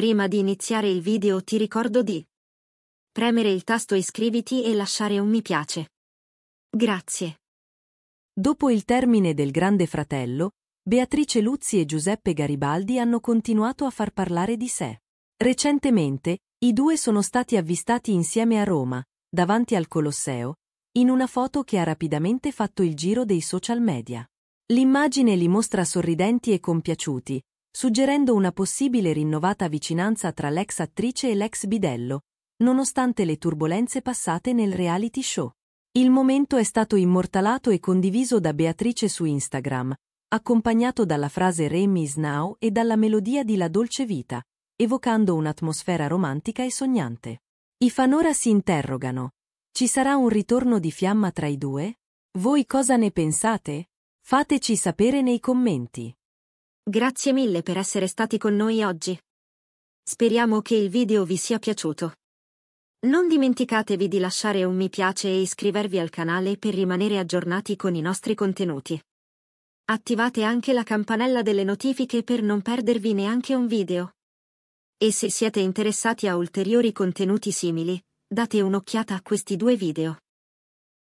Prima di iniziare il video ti ricordo di premere il tasto iscriviti e lasciare un mi piace. Grazie. Dopo il termine del Grande Fratello, Beatrice Luzzi e Giuseppe Garibaldi hanno continuato a far parlare di sé. Recentemente, i due sono stati avvistati insieme a Roma, davanti al Colosseo, in una foto che ha rapidamente fatto il giro dei social media. L'immagine li mostra sorridenti e compiaciuti, suggerendo una possibile rinnovata vicinanza tra l'ex attrice e l'ex bidello, nonostante le turbulenze passate nel reality show. Il momento è stato immortalato e condiviso da Beatrice su Instagram, accompagnato dalla frase Remy is now e dalla melodia di La dolce vita, evocando un'atmosfera romantica e sognante. I fan ora si interrogano. Ci sarà un ritorno di fiamma tra i due? Voi cosa ne pensate? Fateci sapere nei commenti. Grazie mille per essere stati con noi oggi. Speriamo che il video vi sia piaciuto. Non dimenticatevi di lasciare un mi piace e iscrivervi al canale per rimanere aggiornati con i nostri contenuti. Attivate anche la campanella delle notifiche per non perdervi neanche un video. E se siete interessati a ulteriori contenuti simili, date un'occhiata a questi due video.